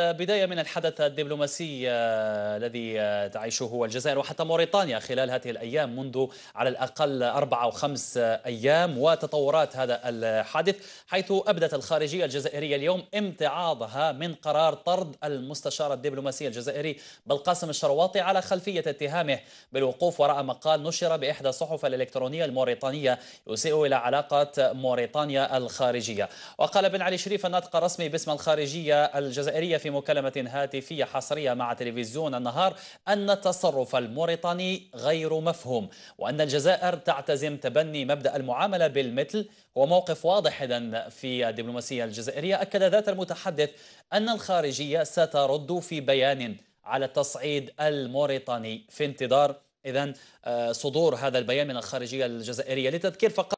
بداية من الحدث الدبلوماسي آه، الذي آه، تعيشه الجزائر وحتى موريتانيا خلال هذه الأيام منذ على الأقل أربعة أو خمس آه، أيام وتطورات هذا الحادث حيث أبدت الخارجية الجزائرية اليوم امتعاضها من قرار طرد المستشار الدبلوماسي الجزائري بالقاسم الشرواطي على خلفية اتهامه بالوقوف وراء مقال نشر بإحدى الصحف الإلكترونية الموريتانية يسيء إلى علاقة موريتانيا الخارجية وقال بن علي شريف الناطق الرسمي باسم الخارجية الجزائرية في في مكالمة هاتفية حصرية مع تلفزيون النهار أن التصرف الموريتاني غير مفهوم وأن الجزائر تعتزم تبني مبدأ المعاملة بالمثل هو موقف واضح في الدبلوماسية الجزائرية أكد ذات المتحدث أن الخارجية سترد في بيان على التصعيد الموريتاني في انتظار إذا آه، صدور هذا البيان من الخارجية الجزائرية لتذكير فقط